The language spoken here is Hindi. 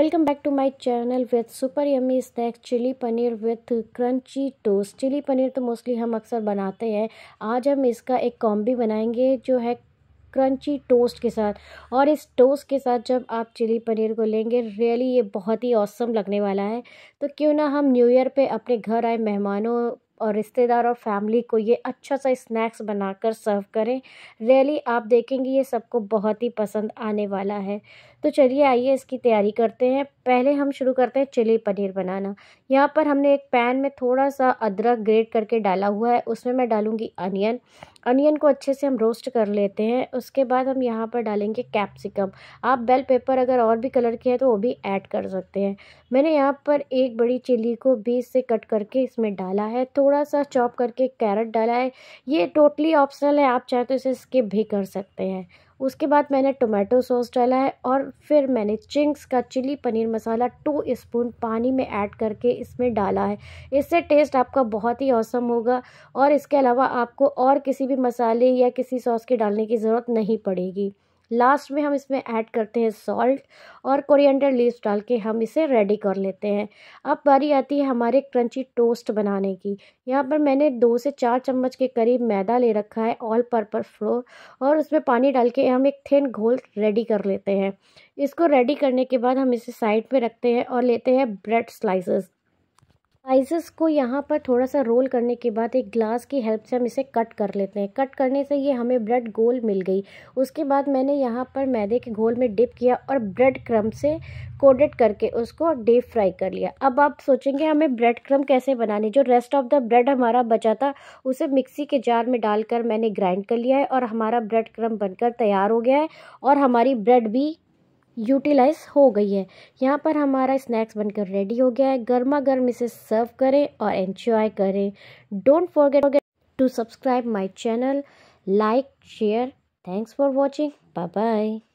welcome back to my channel with super yummy snacks chilli paneer with crunchy toast chilli paneer तो मोस्टली हम अक्सर बनाते हैं आज हम इसका एक कॉम्बी बनाएंगे जो है क्रंची टोस्ट के साथ और इस टोस्ट के साथ जब आप चिली पनीर को लेंगे रियली ये बहुत ही औसम लगने वाला है तो क्यों ना हम न्यू ईयर पे अपने घर आए मेहमानों और रिश्तेदार और फैमिली को ये अच्छा सा स्नैक्स बनाकर सर्व करें रियली आप देखेंगे ये सबको बहुत ही पसंद आने वाला है तो चलिए आइए इसकी तैयारी करते हैं पहले हम शुरू करते हैं चिली पनीर बनाना यहाँ पर हमने एक पैन में थोड़ा सा अदरक ग्रेट करके डाला हुआ है उसमें मैं डालूँगी अनियन अनियन को अच्छे से हम रोस्ट कर लेते हैं उसके बाद हम यहाँ पर डालेंगे कैप्सिकम आप बेल पेपर अगर और भी कलर के हैं तो वो भी ऐड कर सकते हैं मैंने यहाँ पर एक बड़ी चिली को बीस से कट करके इसमें डाला है थोड़ा सा चॉप करके कैरेट डाला है ये टोटली ऑप्शनल है आप चाहे तो इसे स्किप भी कर सकते हैं उसके बाद मैंने टोमेटो सॉस डाला है और फिर मैंने चिंग्स का chilli paneer masala two spoon पानी में ऐड करके इसमें डाला है इससे टेस्ट आपका बहुत ही औसम होगा और इसके अलावा आपको और किसी भी मसाले या किसी सॉस के डालने की ज़रूरत नहीं पड़ेगी लास्ट में हम इसमें ऐड करते हैं सॉल्ट और कोरिएंडर लीव्स डाल के हम इसे रेडी कर लेते हैं अब बारी आती है हमारे क्रंची टोस्ट बनाने की यहाँ पर मैंने दो से चार चम्मच के करीब मैदा ले रखा है ऑल पर्पज़ फ्लोर और उसमें पानी डाल के हम एक थिन घोल रेडी कर लेते हैं इसको रेडी करने के बाद हम इसे साइड पर रखते हैं और लेते हैं ब्रेड स्लाइसेस स्पाइसेस को यहाँ पर थोड़ा सा रोल करने के बाद एक ग्लास की हेल्प से हम इसे कट कर लेते हैं कट करने से ये हमें ब्रेड गोल मिल गई उसके बाद मैंने यहाँ पर मैदे के घोल में डिप किया और ब्रेड क्रम से कोडेड करके उसको डीप फ्राई कर लिया अब आप सोचेंगे हमें ब्रेड क्रम कैसे बनानी जो रेस्ट ऑफ द ब्रेड हमारा बचा था उसे मिक्सी के जार में डालकर मैंने ग्राइंड कर लिया है और हमारा ब्रेड क्रम बनकर तैयार हो गया है और हमारी ब्रेड भी यूटिलाइज हो गई है यहाँ पर हमारा स्नैक्स बनकर रेडी हो गया है गर्मा गर्म इसे सर्व करें और एंजॉय करें don't forget to subscribe my channel like share thanks for watching bye bye